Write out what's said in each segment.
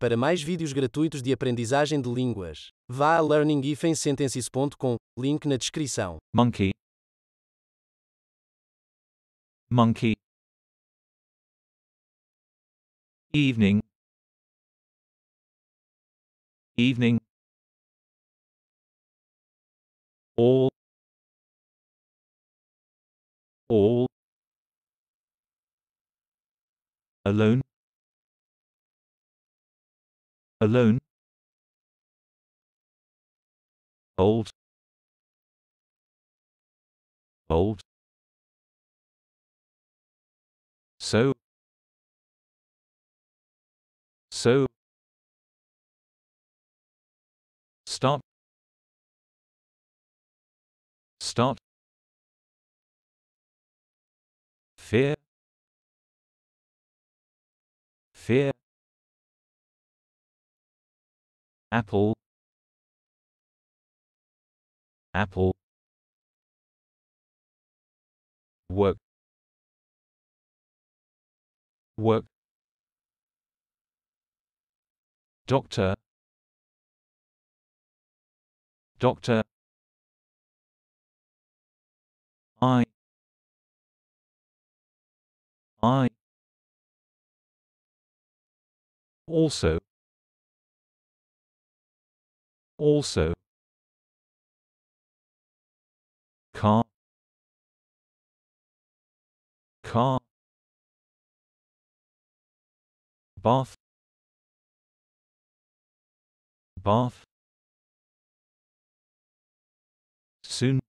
Para mais vídeos gratuitos de aprendizagem de línguas, vá a learning link na descrição. Monkey Monkey Evening Evening All All Alone alone old old so so start start fear fear apple apple work work doctor doctor i i also also, car, car, bath, bath, soon,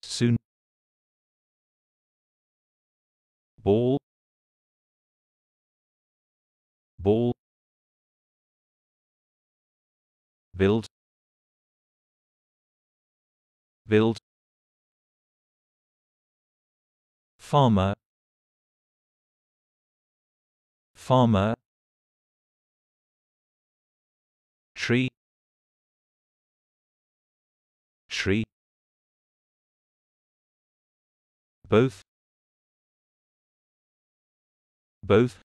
soon, ball, ball build build farmer farmer tree tree both both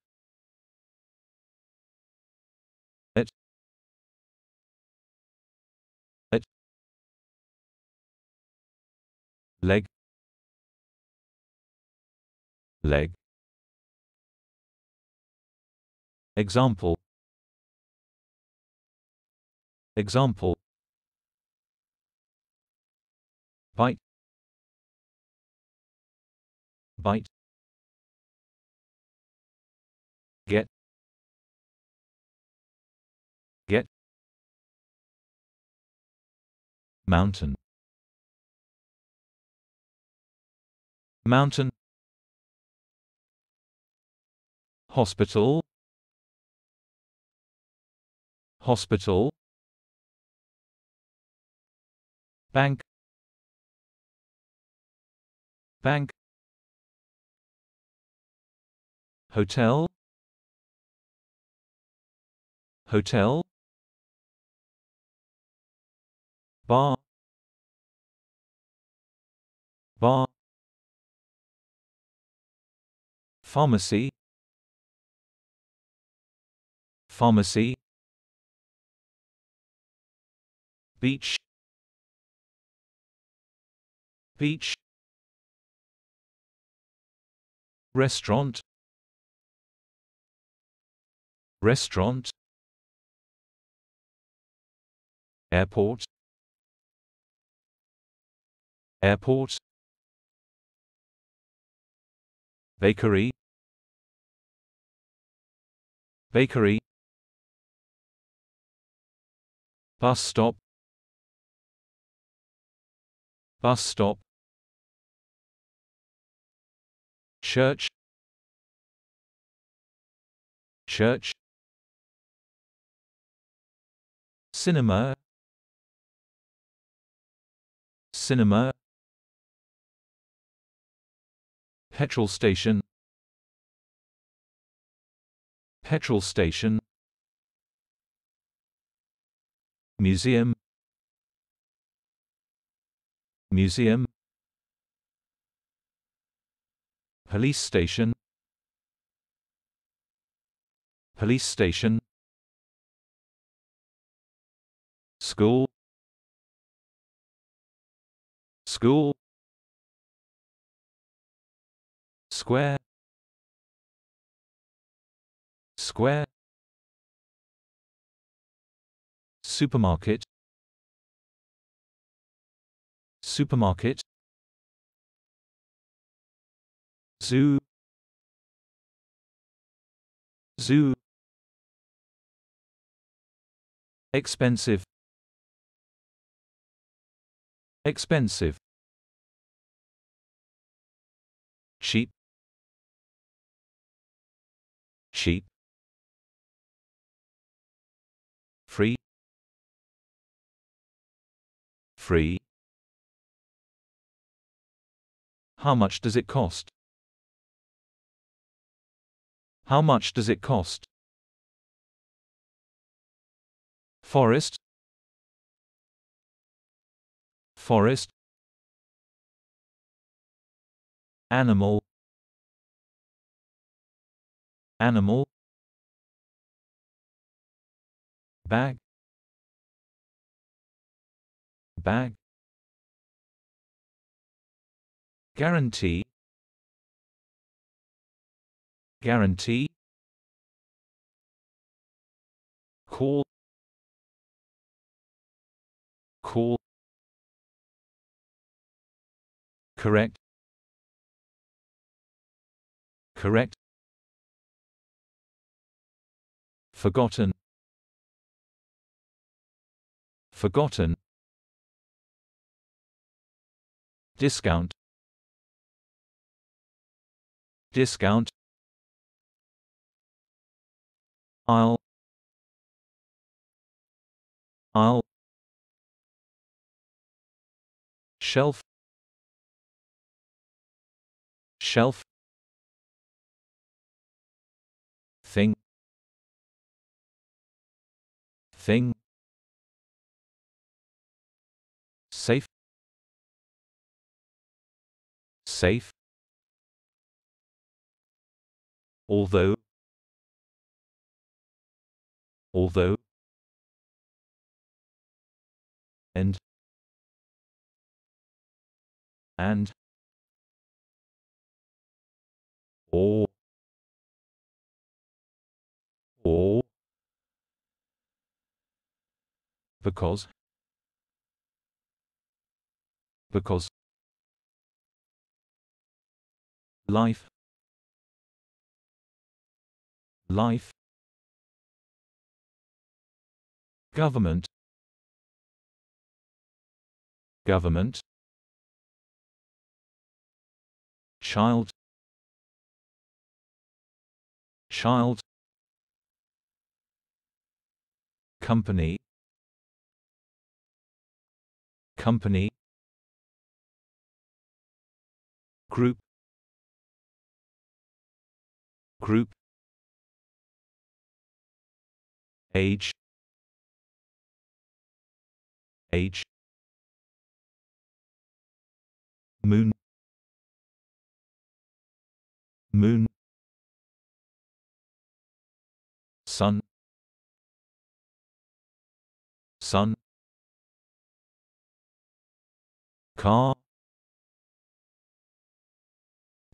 leg leg example example bite bite get get mountain mountain hospital hospital bank bank hotel hotel bar bar pharmacy pharmacy beach beach restaurant restaurant airport airport bakery Bakery Bus stop Bus stop Church Church Cinema Cinema Petrol station Petrol station Museum Museum Police station Police station School School Square square supermarket supermarket zoo zoo expensive expensive cheap cheap free free How much does it cost? How much does it cost? Forest Forest Animal Animal bag bag guarantee guarantee call call correct correct forgotten forgotten discount discount I'll I'll shelf shelf thing thing safe safe although although and and or or because because life life government government child child company company group group age age moon moon sun sun car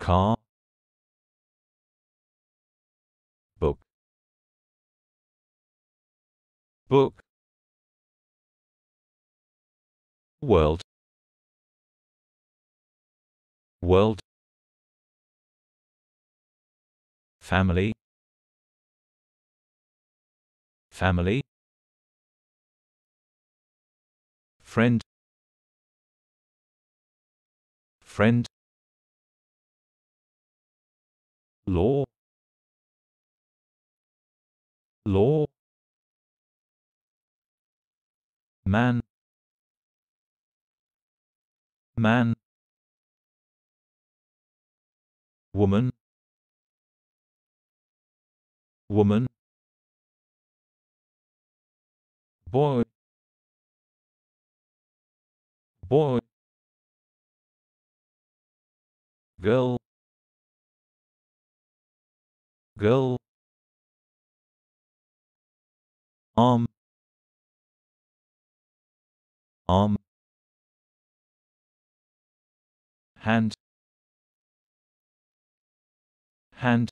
car book book world world family family friend friend law law man man woman woman boy boy girl go Arm. Um, Arm. Um, hand hand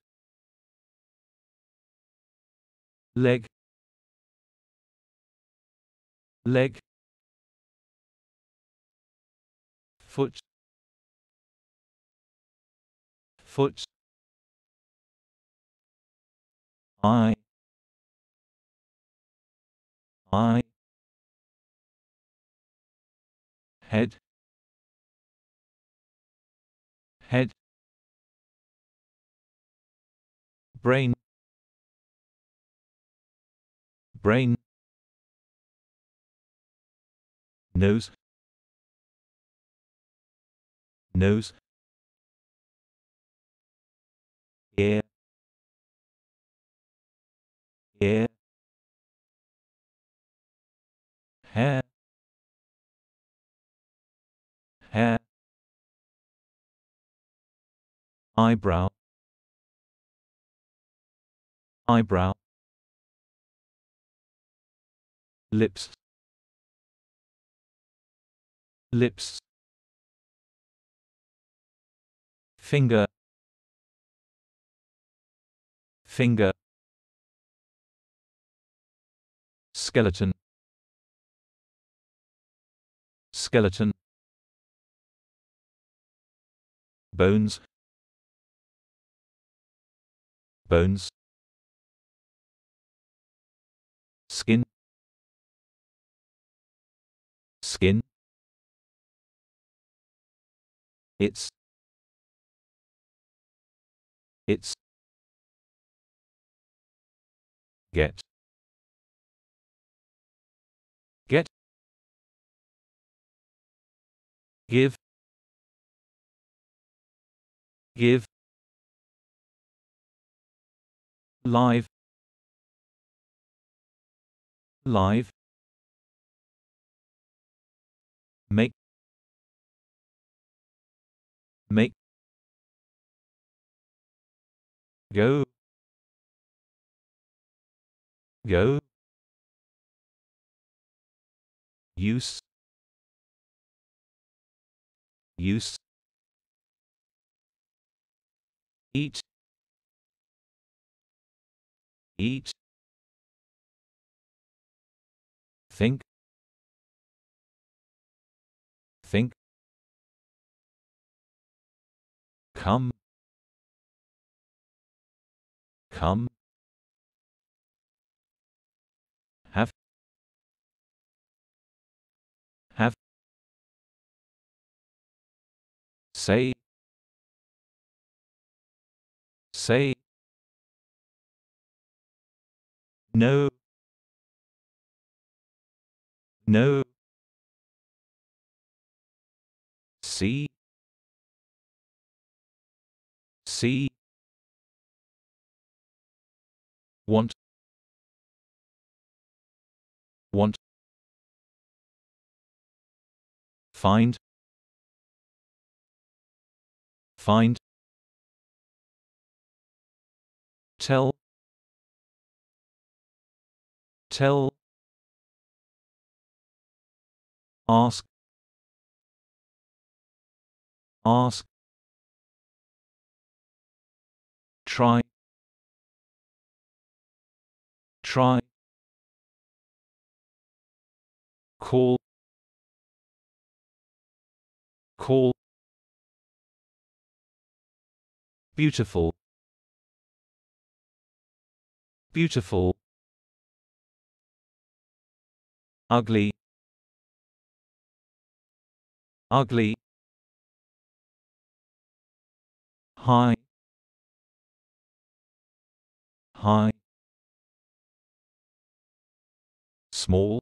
leg leg foot foot I I head head brain brain nose nose ear ha ha eyebrow eyebrow lips lips finger finger skeleton skeleton bones bones skin skin its its get give give live live make make go go use use eat eat think think come come say say no no see see want want find find tell tell ask ask try try call call beautiful beautiful ugly ugly high high small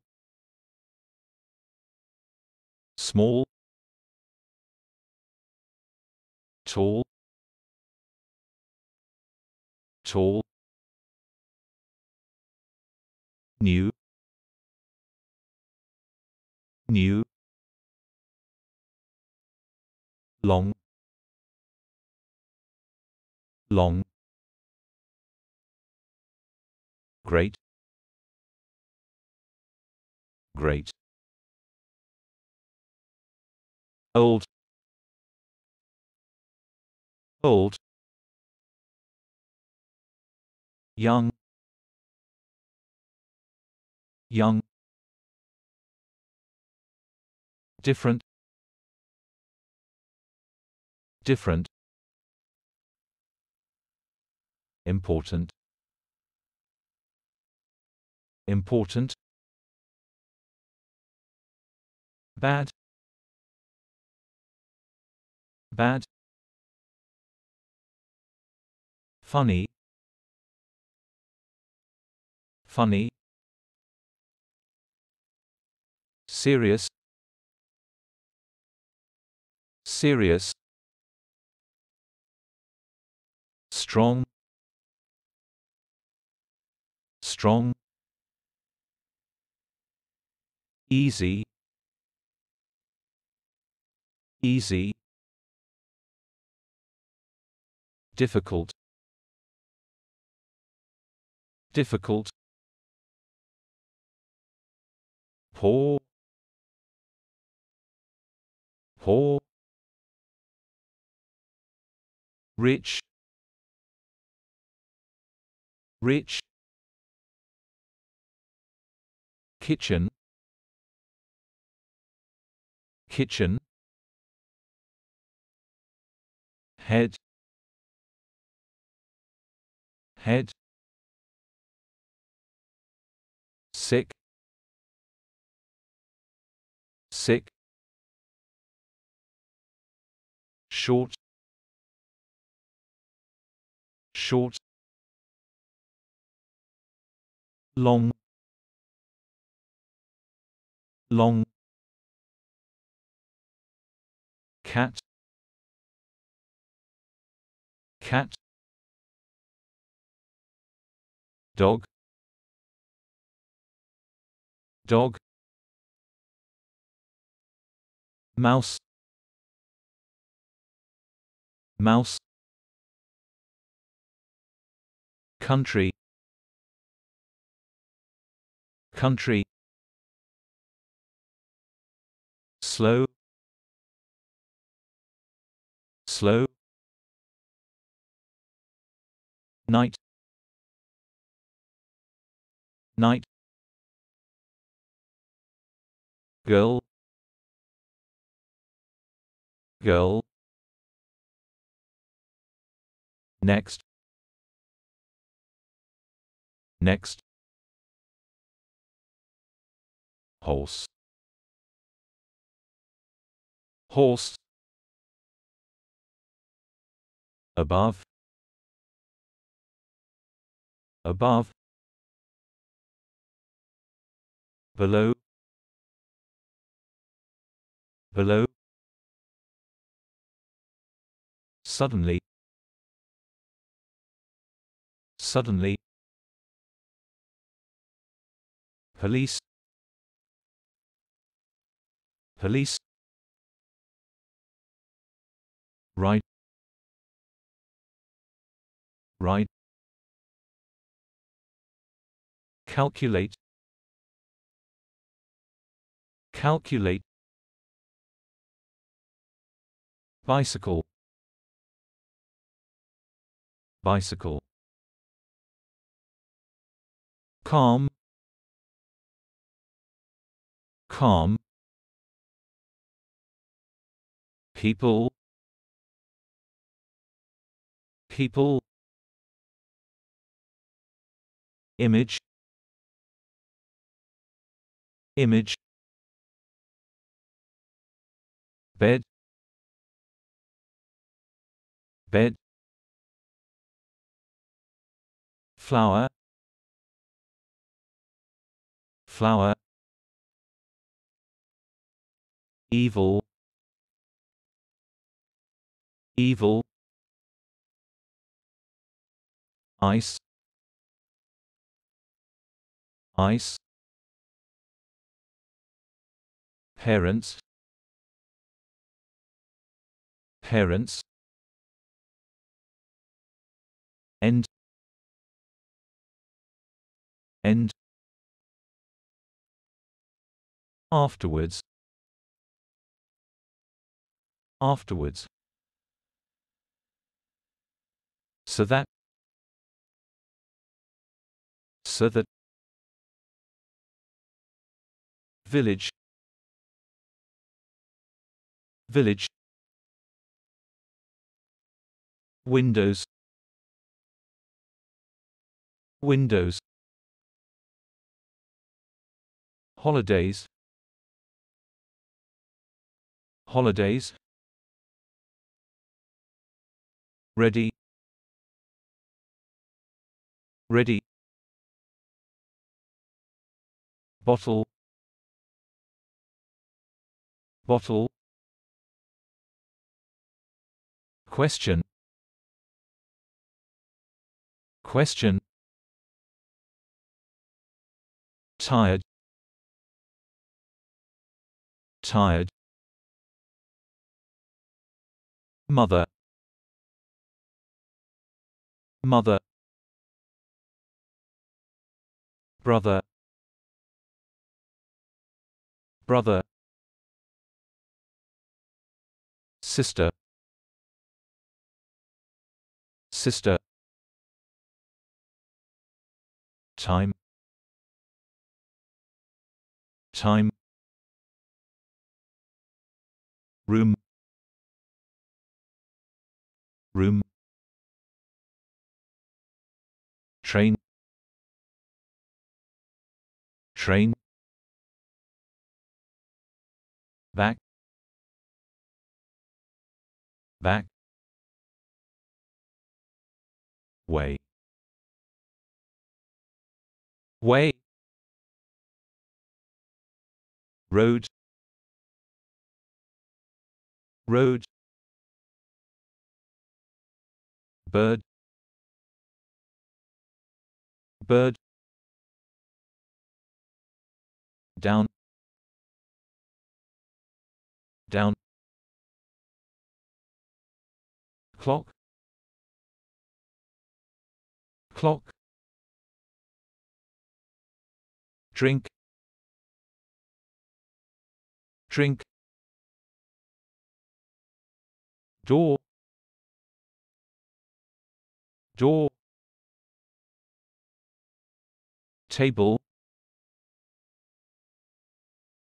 small tall tall new new long long great great old old young young different different important important bad bad funny funny serious serious strong strong easy easy difficult difficult Poor. rich rich kitchen kitchen head head sick sick short short long long cat cat dog dog mouse mouse country country slow slow night night girl girl next next horse horse above above below below suddenly suddenly police police right right calculate calculate bicycle bicycle calm calm people people image image bed bed flower flower evil evil ice ice parents parents end End Afterwards Afterwards So that So that Village Village Windows Windows holidays holidays ready ready bottle bottle question question tired tired mother mother brother brother sister sister time time room room train train back back way way road Road. bird bird down down clock clock drink drink door door table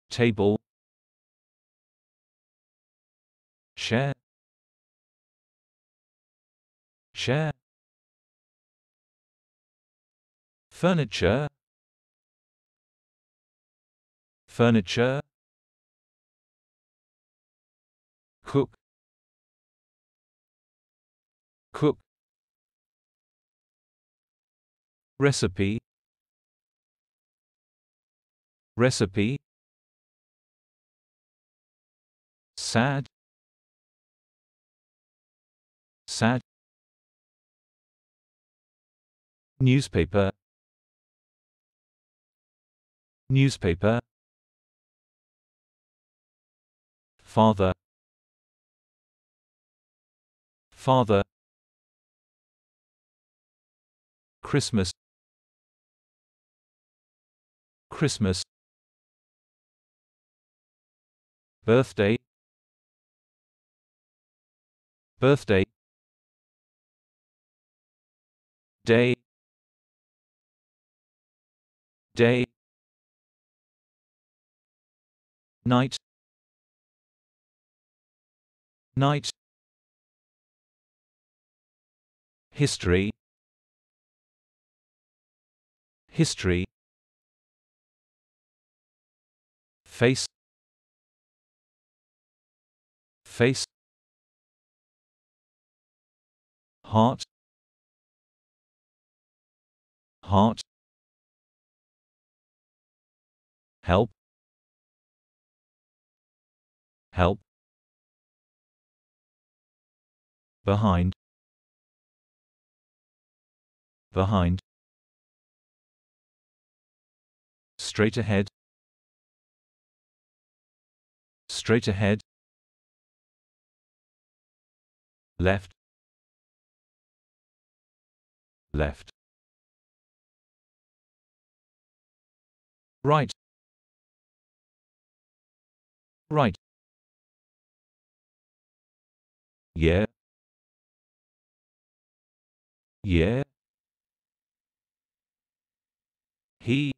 table share share furniture furniture cook recipe recipe sad sad newspaper newspaper father father christmas Christmas Birthday Birthday Day Day Night Night History History face face heart heart help help behind behind straight ahead straight ahead, left, left, right, right, yeah, yeah, he,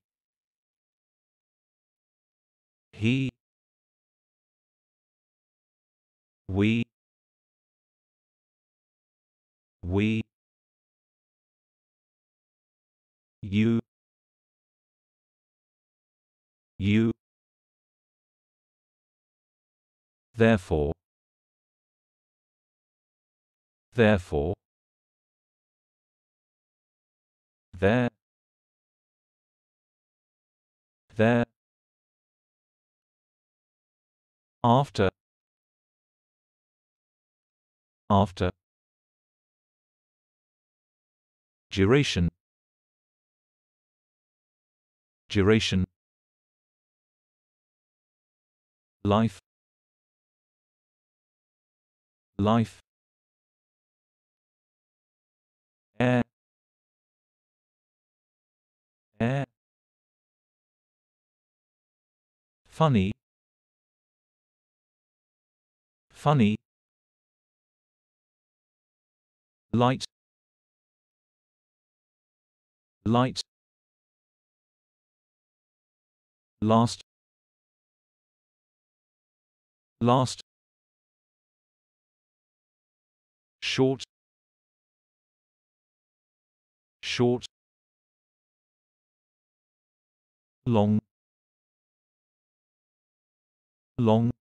he, we we you you therefore therefore there there after after duration duration life life air air funny funny light light last last short short long long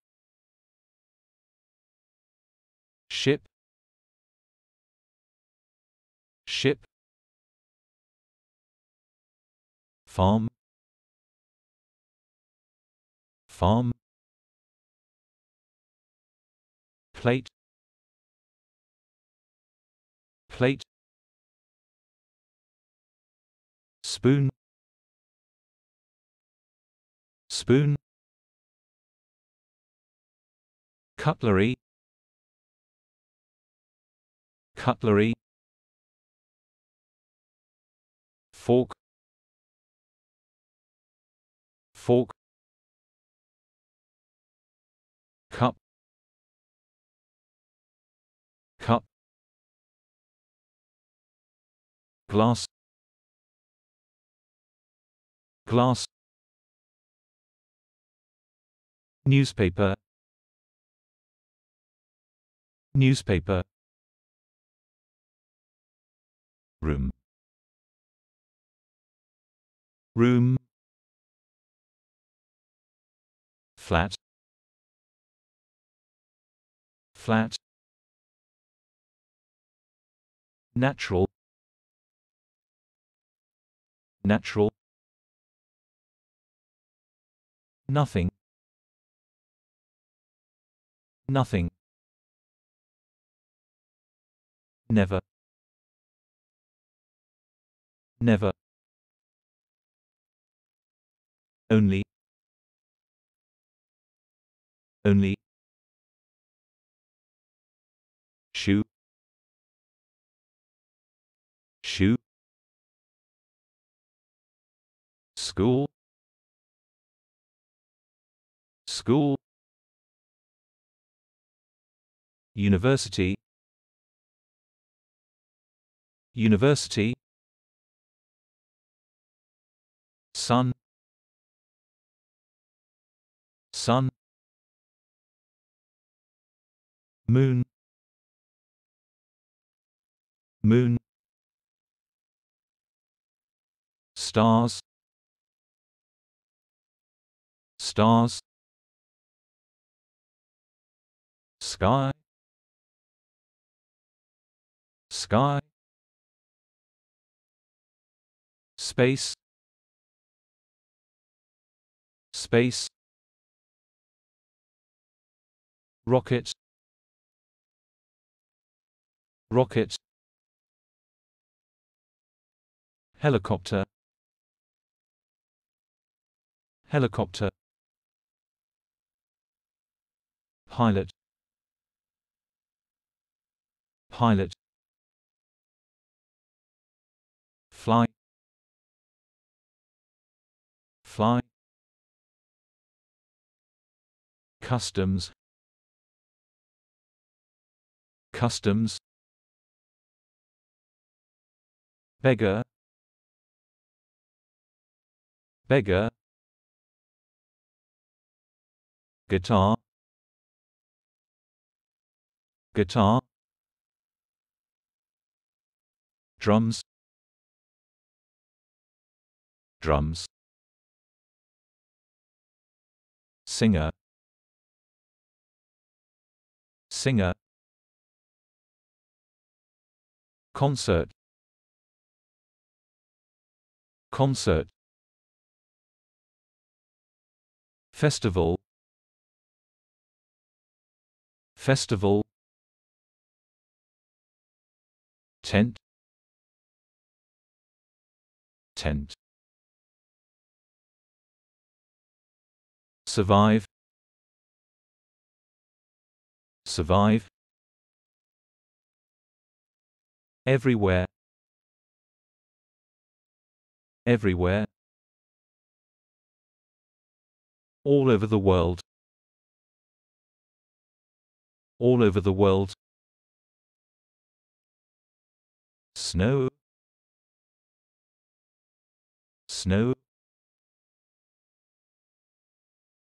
ship farm farm plate plate spoon spoon cutlery cutlery fork fork cup cup glass glass newspaper newspaper room room flat flat natural natural nothing nothing never never only only shoe shoe school school university university son Sun Moon Moon Stars Stars Sky Sky Space Space rockets rockets helicopter helicopter pilot pilot fly fly customs customs beggar beggar guitar guitar drums drums singer singer concert concert festival festival tent tent survive survive Everywhere. Everywhere. All over the world. All over the world. Snow. Snow.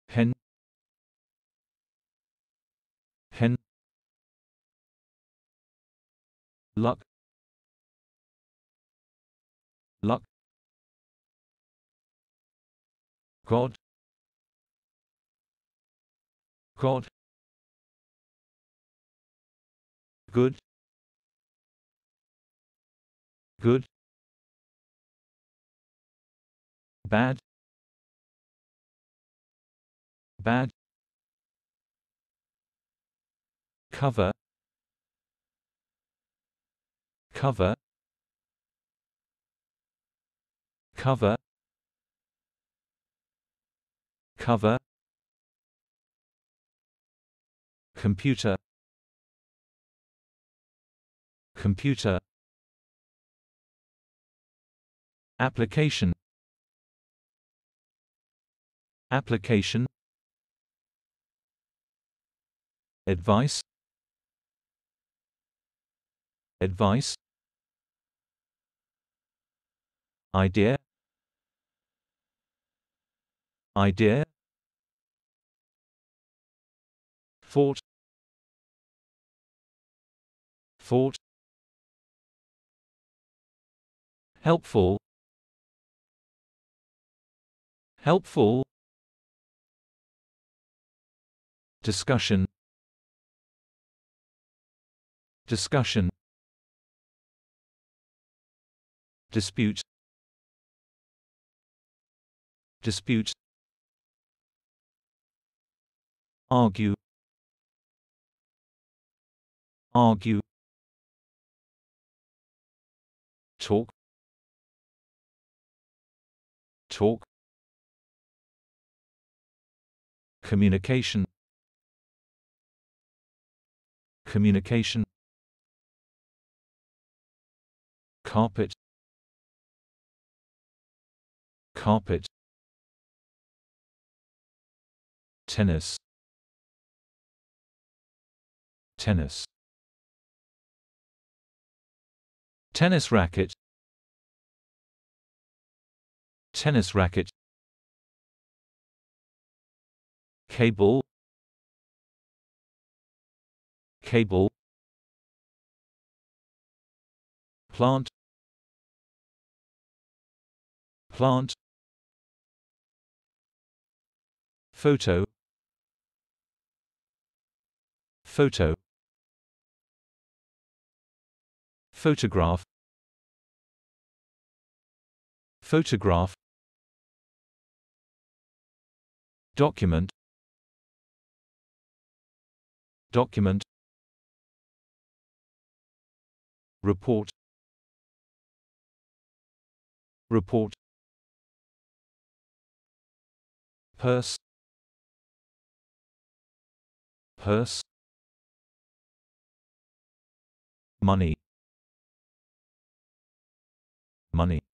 Hen. Hen. Luck luck God God good good bad bad cover cover cover cover computer computer application application advice advice idea idea fort fort helpful helpful discussion discussion dispute dispute argue argue talk talk communication communication carpet carpet tennis tennis tennis racket tennis racket cable cable plant plant photo photo photograph photograph document document report report purse purse money money.